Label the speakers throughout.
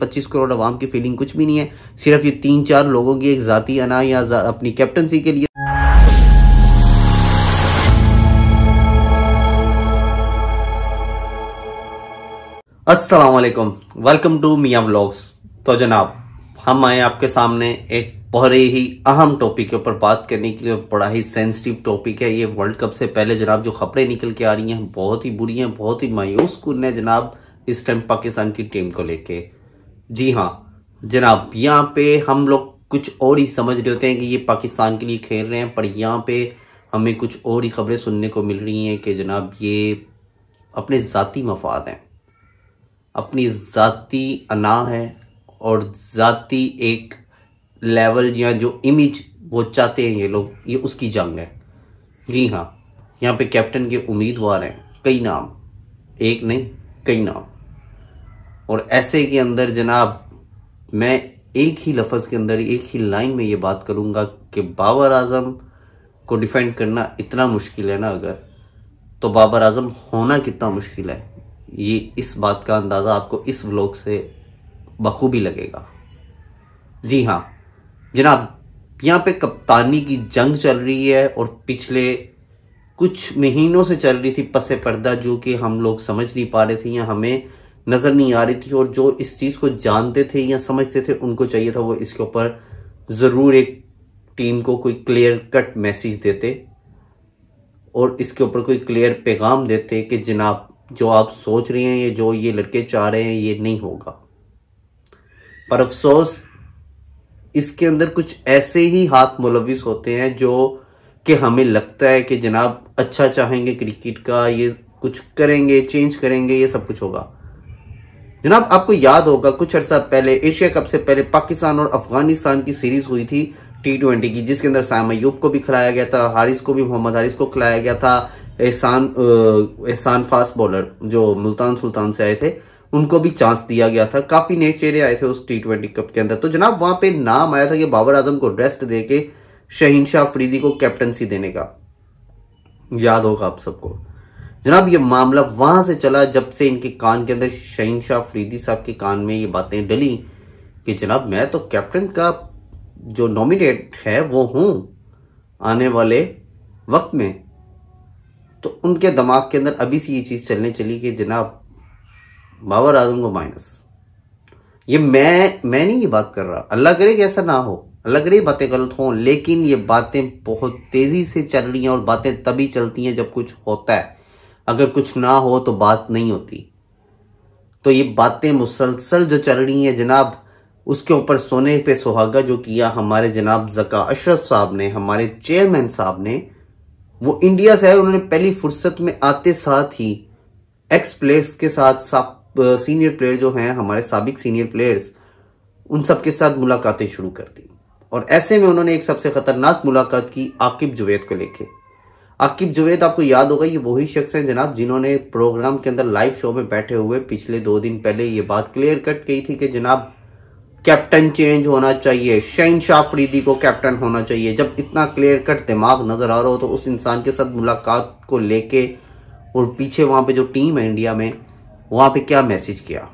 Speaker 1: पच्चीस करोड़ अवाम की फीलिंग कुछ भी नहीं है सिर्फ ये तीन चार लोगों की एक जाती अना या अपनी कैप्टनसी के लिए असलकम वेलकम टू मियाँ व्लॉग्स तो जनाब हम आए आपके सामने एक बड़े ही अहम टॉपिक के ऊपर बात करने के लिए बड़ा ही सेंसिटिव टॉपिक है ये वर्ल्ड कप से पहले जनाब जो खबरें निकल के आ रही हैं बहुत ही बुरी हैं बहुत ही मायूस कुन है जनाब इस टाइम पाकिस्तान की टीम को लेके जी हाँ जनाब यहाँ पे हम लोग कुछ और ही समझ रहे होते हैं कि ये पाकिस्तान के लिए खेल रहे हैं पर यहाँ पे हमें कुछ और ही खबरें सुनने को मिल रही हैं कि जनाब ये अपने ज़ाती मफाद हैं अपनी ज़ाती अना है और ज़ाती एक लेवल या जो इमेज वो चाहते हैं ये लोग ये उसकी जंग है जी हाँ यहाँ पे कैप्टन के उम्मीदवार हैं कई नाम एक नहीं कई नाम और ऐसे के अंदर जनाब मैं एक ही लफज के अंदर एक ही लाइन में ये बात करूँगा कि बाबर आजम को डिफेंड करना इतना मुश्किल है ना अगर तो बाबर आजम होना कितना मुश्किल है ये इस बात का अंदाज़ा आपको इस व्लॉग से बखूबी लगेगा जी हाँ जनाब यहाँ पे कप्तानी की जंग चल रही है और पिछले कुछ महीनों से चल रही थी पसे पर्दा जो कि हम लोग समझ नहीं पा रहे थे या हमें नज़र नहीं आ रही थी और जो इस चीज़ को जानते थे या समझते थे उनको चाहिए था वो इसके ऊपर ज़रूर एक टीम को कोई क्लियर कट मैसेज देते और इसके ऊपर कोई क्लियर पैगाम देते कि जनाब जो आप सोच रहे हैं या जो ये लड़के चाह रहे हैं ये नहीं होगा पर अफसोस इसके अंदर कुछ ऐसे ही हाथ मुलविस होते हैं जो कि हमें लगता है कि जनाब अच्छा चाहेंगे क्रिकेट का ये कुछ करेंगे चेंज करेंगे ये सब कुछ होगा जनाब आपको याद होगा कुछ अर्सा पहले एशिया कप से पहले पाकिस्तान और अफगानिस्तान की सीरीज हुई थी टी ट्वेंटी की जिसके अंदर सायम अयूब को भी खिलाया गया था हारिस को भी मोहम्मद हारिस को खिलाया गया था एहसान एहसान फास्ट बॉलर जो मुल्तान सुल्तान से आए थे उनको भी चांस दिया गया था काफी नए चेहरे आए थे उस टी ट्वेंटी कप के अंदर तो जनाब वहां पे नाम आया था कि बाबर आजम को रेस्ट दे के शहीन शाह अफरीदी को कैप्टनसी देने का याद होगा आप सबको जनाब ये मामला वहां से चला जब से इनके कान के अंदर शाह फरीदी साहब के कान में ये बातें डली कि जनाब मैं तो कैप्टन का जो नॉमिनेट है वो हूं आने वाले वक्त में तो उनके दिमाग के अंदर अभी से ये चीज़ चलने चली कि जनाब बाबर आजम को माइनस ये मैं मैं नहीं ये बात कर रहा अल्लाह करे कि ऐसा ना हो अल्लाह करे बातें गलत हों लेकिन ये बातें बहुत तेज़ी से चल रही हैं और बातें तभी चलती हैं जब कुछ होता है अगर कुछ ना हो तो बात नहीं होती तो ये बातें मुसलसल जो चल रही हैं जनाब उसके ऊपर सोने पे सुहागा जो किया हमारे जनाब जका अशरफ साहब ने हमारे चेयरमैन साहब ने वो इंडिया से है उन्होंने पहली फुर्सत में आते साथ ही एक्स प्लेयर्स के साथ सीनियर प्लेयर जो हैं हमारे सबक सीनियर प्लेयर्स उन सब के साथ मुलाकातें शुरू कर दी और ऐसे में उन्होंने एक सबसे खतरनाक मुलाकात की आकिब जुवेद को लेके अकीब जुवेद आपको याद होगा ये वही शख्स हैं जनाब जिन्होंने प्रोग्राम के अंदर लाइव शो में बैठे हुए पिछले दो दिन पहले ये बात क्लियर कट की थी कि जनाब कैप्टन चेंज होना चाहिए शहन शाह फरीदी को कैप्टन होना चाहिए जब इतना क्लियर कट दिमाग नजर आ रहा हो तो उस इंसान के साथ मुलाकात को लेके और पीछे वहां पे जो टीम है इंडिया में वहां पे क्या मैसेज किया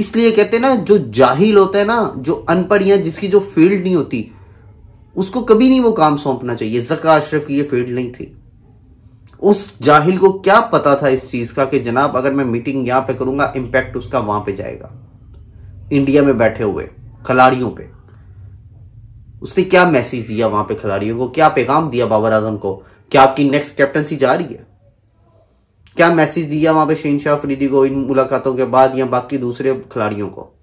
Speaker 1: इसलिए कहते हैं ना जो जाहिल होता है ना जो अनपढ़ या जिसकी जो फील्ड नहीं होती उसको कभी नहीं वो काम सौंपना चाहिए जका अशरफ की ये फील्ड नहीं थी उस जाहिल को क्या पता था इस चीज का कि जनाब अगर मैं मीटिंग यहां पे करूंगा इम्पैक्ट उसका वहां पे जाएगा इंडिया में बैठे हुए खिलाड़ियों पे उसने क्या मैसेज दिया वहां पे खिलाड़ियों को क्या पैगाम दिया बाबर आजम को क्या आपकी नेक्स्ट कैप्टनसी जा रही है क्या मैसेज दिया वहां पे शाह फरीदी को इन मुलाकातों के बाद या बाकी दूसरे खिलाड़ियों को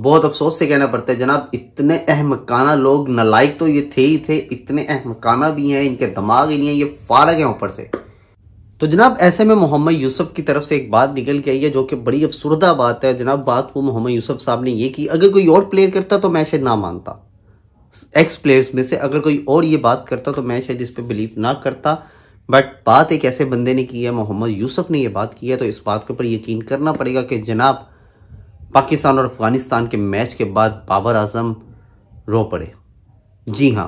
Speaker 1: बहुत अफसोस से कहना पड़ता है जनाब इतने अहमकाना लोग नलायक तो ये थे ही थे इतने अहमकाना भी हैं इनके दिमाग ही नहीं है ये फारग है ऊपर से तो जनाब ऐसे में मोहम्मद यूसुफ की तरफ से एक बात निकल के आई है जो कि बड़ी अफसरदा बात है जनाब बात वो मोहम्मद यूसुफ साहब ने ये की अगर कोई और प्लेयर करता तो मैं शायद ना मानता एक्स प्लेयर्स में से अगर कोई और ये बात करता तो मैं शायद इस पर बिलीव ना करता बट बात एक ऐसे बंदे ने की है मोहम्मद यूसुफ ने यह बात की है तो इस बात के ऊपर यकीन करना पड़ेगा कि जनाब पाकिस्तान और अफगानिस्तान के मैच के बाद बाबर आजम रो पड़े जी हाँ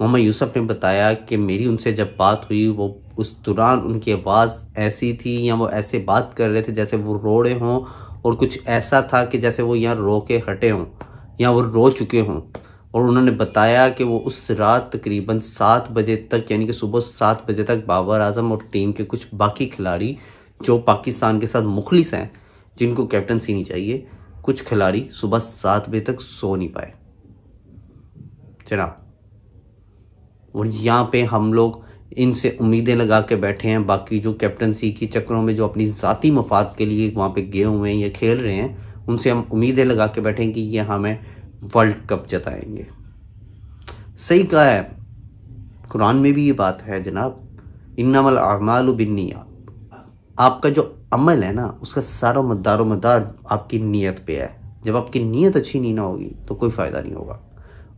Speaker 1: मोहम्मद यूसुफ ने बताया कि मेरी उनसे जब बात हुई वो उस दौरान उनकी आवाज़ ऐसी थी या वो ऐसे बात कर रहे थे जैसे वो रो रहे हों और कुछ ऐसा था कि जैसे वो यहाँ रो के हटे हों या वो रो चुके हों और उन्होंने बताया कि वो उस रात तकरीबन सात बजे तक यानी कि सुबह सात बजे तक बाबर आजम और टीम के कुछ बाकी खिलाड़ी जो पाकिस्तान के साथ मुखलिस हैं जिनको कैप्टनसी नहीं चाहिए कुछ खिलाड़ी सुबह सात बजे तक सो नहीं पाए जनाब और यहाँ पे हम लोग इनसे उम्मीदें लगा के बैठे हैं बाकी जो कैप्टनसी के चक्करों में जो अपनी ज़ाती मफाद के लिए वहाँ पे गए हुए हैं या खेल रहे हैं उनसे हम उम्मीदें लगा के बैठे हैं कि ये हमें वर्ल्ड कप जताएंगे सही कहा है कुरान में भी ये बात है जनाब इन्नामल अमाल बिन्निया आपका जो अमल है ना उसका सारा मदारो मदार आपकी नीयत पे है जब आपकी नीयत अच्छी नहीं ना होगी तो कोई फ़ायदा नहीं होगा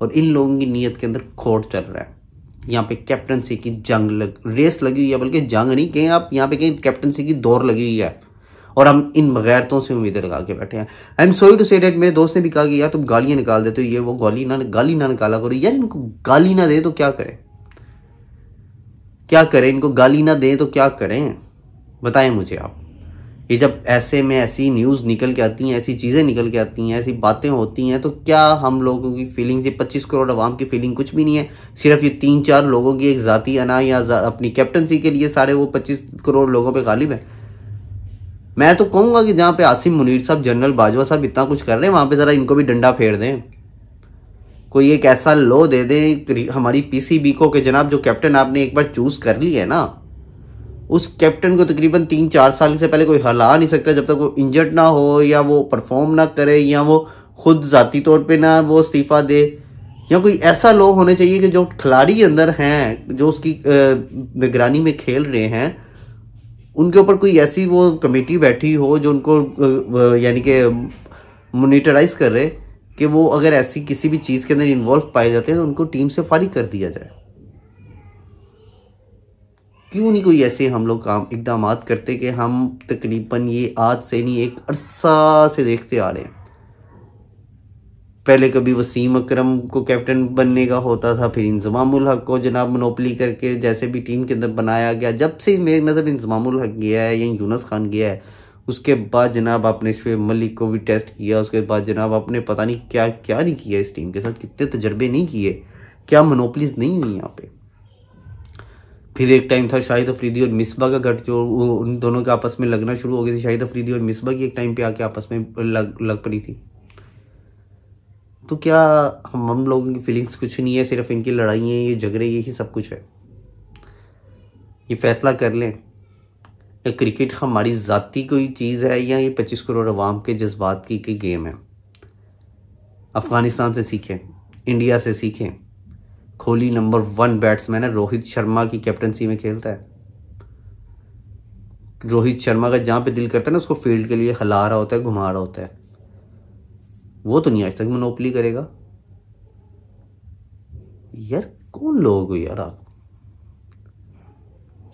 Speaker 1: और इन लोगों की नीयत के अंदर खोट चल रहा है यहाँ पे कैप्टनसी की जंग लग रेस लगी हुई है बल्कि जंग नहीं कहें आप यहाँ पे कहीं कैप्टनसी की दौड़ लगी हुई है और हम इन बगैरतों से उम्मीदें लगा के बैठे हैं आई एम सॉरी टू से डेट मेरे दोस्त ने भी कहा कि यार तुम गालियाँ निकाल देते हो ये वो गाली ना गाली ना निकाला करो यार इनको गाली ना दे तो क्या करें क्या करें इनको गाली ना दें तो क्या करें बताएं मुझे आप ये जब ऐसे में ऐसी न्यूज़ निकल के आती हैं ऐसी चीज़ें निकल के आती हैं ऐसी बातें होती हैं तो क्या हम लोगों की फीलिंग्स ये 25 करोड़ अवाम की फीलिंग कुछ भी नहीं है सिर्फ ये तीन चार लोगों की एक ज़ाती अना या अपनी कैप्टनसी के लिए सारे वो 25 करोड़ लोगों पे गालिब है मैं तो कहूँगा कि जहाँ पे आसिम मुनीर साहब जनरल बाजवा साहब इतना कुछ कर रहे हैं वहाँ पर ज़रा इनको भी डंडा फेर दें कोई एक ऐसा लो दे दें हमारी पी को कि जनाब जो कैप्टन आपने एक बार चूज़ कर ली है ना उस कैप्टन को तकरीबन तीन चार साल से पहले कोई हला नहीं सकता जब तक वो इंजर्ड ना हो या वो परफॉर्म ना करे या वो खुद ज़ाती तौर पे ना वो इस्तीफ़ा दे या कोई ऐसा लोग होने चाहिए कि जो खिलाड़ी अंदर हैं जो उसकी निगरानी में खेल रहे हैं उनके ऊपर कोई ऐसी वो कमेटी बैठी हो जो उनको यानी कि मोनिटराइज कर रहे कि वो अगर ऐसी किसी भी चीज़ के अंदर इन्वॉल्व पाए जाते हैं तो उनको टीम से फारिग कर दिया जाए क्यों नहीं कोई ऐसे हम लोग काम इकदाम करते कि हम तकरीबन ये आज से नहीं एक अरसा से देखते आ रहे हैं पहले कभी वसीम अकरम को कैप्टन बनने का होता था फिर इंजमामुल हक को जनाब मनोपली करके जैसे भी टीम के अंदर बनाया गया जब से मेरी नज़र इंजमामुल हक गया है या यूनस खान गया है उसके बाद जनाब आपने शुएब मलिक को भी टेस्ट किया उसके बाद जनाब आपने पता नहीं क्या क्या नहीं किया इस टीम के साथ कितने तजर्बे नहीं किए क्या मनोपलीज नहीं हुई यहाँ पे फिर एक टाइम था शाहिद अफरीदी और मिसबा का जो उन दोनों के आपस में लगना शुरू हो गई थी शाहिद अफरीदी और मिसबा की एक टाइम पे आके आपस में लग लग पड़ी थी तो क्या हम हम लोगों की फीलिंग्स कुछ नहीं है सिर्फ इनकी लड़ाई है ये झगड़े यही सब कुछ है ये फैसला कर लें या क्रिकेट हमारी जाति कोई चीज़ है या ये पच्चीस करोड़ अवाम के जज्बात की, की गेम है अफ़गानिस्तान से सीखें इंडिया से सीखें कोहली नंबर वन बैट्समैन है रोहित शर्मा की कैप्टनसी में खेलता है रोहित शर्मा का जहाँ पे दिल करता है ना उसको फील्ड के लिए हिला रहा होता है घुमा रहा होता है वो तो नहीं आज तक मनोपली करेगा यार कौन लोग हो यार आप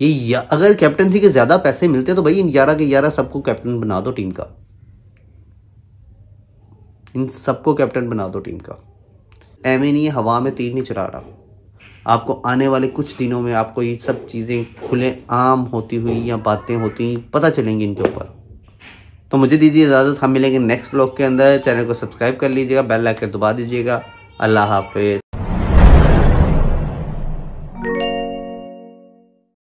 Speaker 1: ये या, अगर कैप्टनसी के ज्यादा पैसे मिलते तो भाई इन ग्यारह के ग्यारह सबको कैप्टन बना दो टीम का इन सबको कैप्टन बना दो टीम का एम नहीं है हवा में तीर नहीं चला रहा आपको आने वाले कुछ दिनों में आपको ये सब चीज़ें खुले आम होती हुई या बातें होती हुई पता चलेंगी इनके ऊपर तो मुझे दीजिए इजाज़त हम मिलेंगे नेक्स्ट ब्लॉग के अंदर चैनल को सब्सक्राइब कर लीजिएगा बेल आइकन दबा दीजिएगा अल्लाह हाफिज़